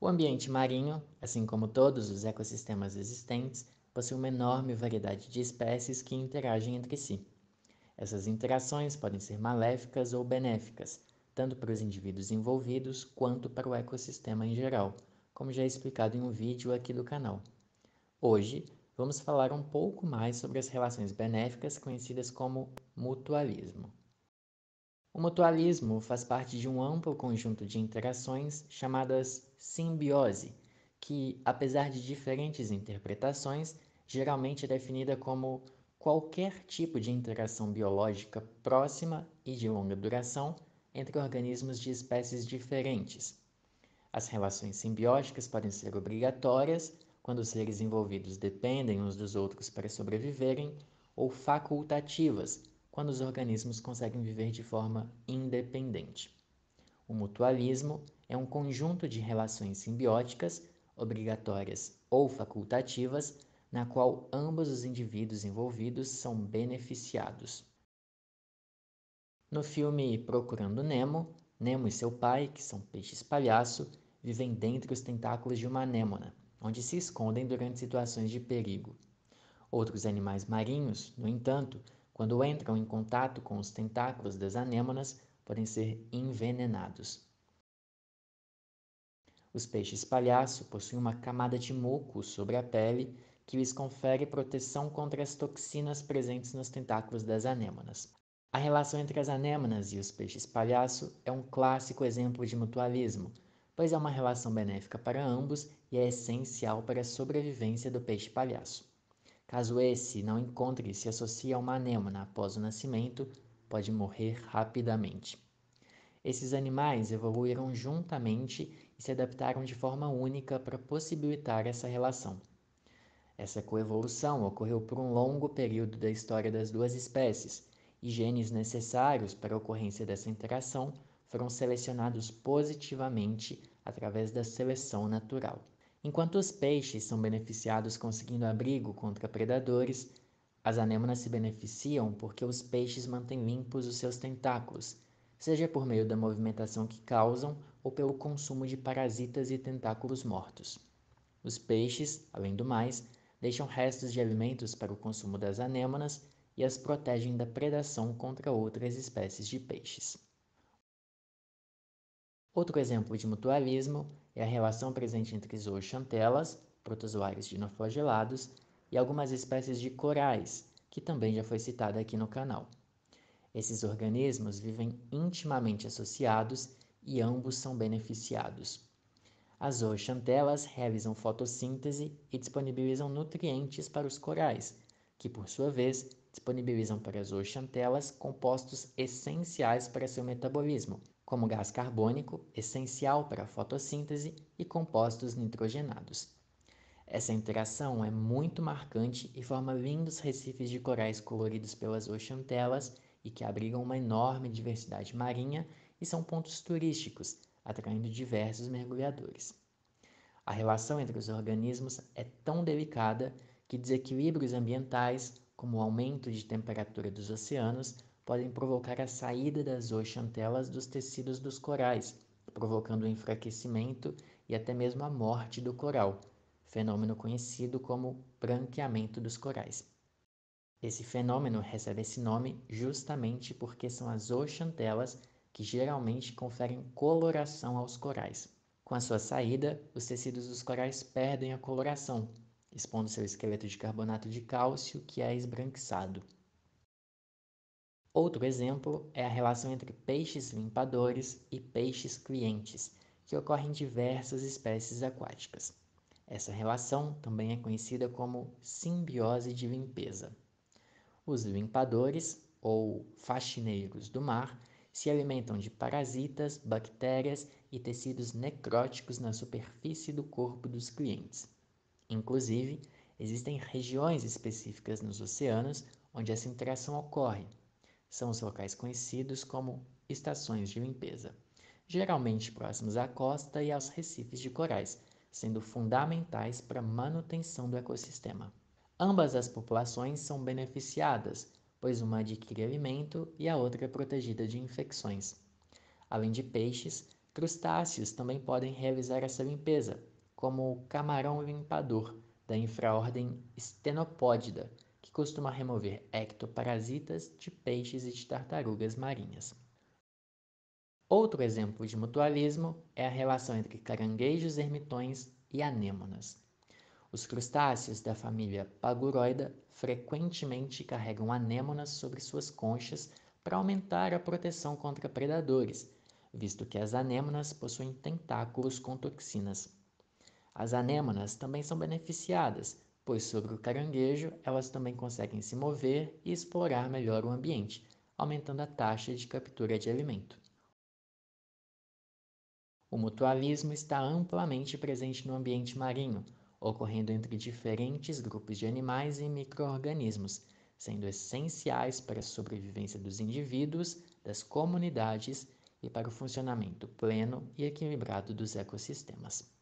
O ambiente marinho, assim como todos os ecossistemas existentes, possui uma enorme variedade de espécies que interagem entre si. Essas interações podem ser maléficas ou benéficas, tanto para os indivíduos envolvidos quanto para o ecossistema em geral, como já é explicado em um vídeo aqui do canal. Hoje, vamos falar um pouco mais sobre as relações benéficas conhecidas como mutualismo. O mutualismo faz parte de um amplo conjunto de interações chamadas simbiose, que, apesar de diferentes interpretações, geralmente é definida como qualquer tipo de interação biológica próxima e de longa duração entre organismos de espécies diferentes. As relações simbióticas podem ser obrigatórias quando os seres envolvidos dependem uns dos outros para sobreviverem, ou facultativas quando os organismos conseguem viver de forma independente. O mutualismo é um conjunto de relações simbióticas, obrigatórias ou facultativas, na qual ambos os indivíduos envolvidos são beneficiados. No filme Procurando Nemo, Nemo e seu pai, que são peixes palhaço, vivem dentro dos tentáculos de uma anêmona, onde se escondem durante situações de perigo. Outros animais marinhos, no entanto, quando entram em contato com os tentáculos das anêmonas, podem ser envenenados. Os peixes palhaço possuem uma camada de muco sobre a pele que lhes confere proteção contra as toxinas presentes nos tentáculos das anêmonas. A relação entre as anêmonas e os peixes palhaço é um clássico exemplo de mutualismo, pois é uma relação benéfica para ambos e é essencial para a sobrevivência do peixe palhaço. Caso esse não encontre e se associe a uma anêmona após o nascimento, pode morrer rapidamente. Esses animais evoluíram juntamente e se adaptaram de forma única para possibilitar essa relação. Essa coevolução ocorreu por um longo período da história das duas espécies, e genes necessários para a ocorrência dessa interação foram selecionados positivamente através da seleção natural. Enquanto os peixes são beneficiados conseguindo abrigo contra predadores, as anêmonas se beneficiam porque os peixes mantêm limpos os seus tentáculos, seja por meio da movimentação que causam ou pelo consumo de parasitas e tentáculos mortos. Os peixes, além do mais, deixam restos de alimentos para o consumo das anêmonas e as protegem da predação contra outras espécies de peixes. Outro exemplo de mutualismo é a relação presente entre zooxantelas, protozoários dinoflagelados, e algumas espécies de corais, que também já foi citada aqui no canal. Esses organismos vivem intimamente associados e ambos são beneficiados. As zooxantelas realizam fotossíntese e disponibilizam nutrientes para os corais, que por sua vez disponibilizam para as zooxantelas compostos essenciais para seu metabolismo, como gás carbônico, essencial para a fotossíntese, e compostos nitrogenados. Essa interação é muito marcante e forma lindos recifes de corais coloridos pelas oxantelas e que abrigam uma enorme diversidade marinha e são pontos turísticos, atraindo diversos mergulhadores. A relação entre os organismos é tão delicada que desequilíbrios ambientais, como o aumento de temperatura dos oceanos, podem provocar a saída das oxantelas dos tecidos dos corais, provocando o enfraquecimento e até mesmo a morte do coral, fenômeno conhecido como branqueamento dos corais. Esse fenômeno recebe esse nome justamente porque são as oxantelas que geralmente conferem coloração aos corais. Com a sua saída, os tecidos dos corais perdem a coloração, expondo seu esqueleto de carbonato de cálcio, que é esbranquiçado. Outro exemplo é a relação entre peixes limpadores e peixes clientes, que ocorre em diversas espécies aquáticas. Essa relação também é conhecida como simbiose de limpeza. Os limpadores, ou faxineiros do mar, se alimentam de parasitas, bactérias e tecidos necróticos na superfície do corpo dos clientes. Inclusive, existem regiões específicas nos oceanos onde essa interação ocorre, são os locais conhecidos como estações de limpeza, geralmente próximos à costa e aos recifes de corais, sendo fundamentais para a manutenção do ecossistema. Ambas as populações são beneficiadas, pois uma adquire alimento e a outra é protegida de infecções. Além de peixes, crustáceos também podem realizar essa limpeza, como o camarão limpador da infraordem Stenopódida, que costuma remover ectoparasitas de peixes e de tartarugas marinhas. Outro exemplo de mutualismo é a relação entre caranguejos ermitões e anêmonas. Os crustáceos da família Paguroida frequentemente carregam anêmonas sobre suas conchas para aumentar a proteção contra predadores, visto que as anêmonas possuem tentáculos com toxinas. As anêmonas também são beneficiadas, pois sobre o caranguejo elas também conseguem se mover e explorar melhor o ambiente, aumentando a taxa de captura de alimento. O mutualismo está amplamente presente no ambiente marinho, ocorrendo entre diferentes grupos de animais e microorganismos, sendo essenciais para a sobrevivência dos indivíduos, das comunidades e para o funcionamento pleno e equilibrado dos ecossistemas.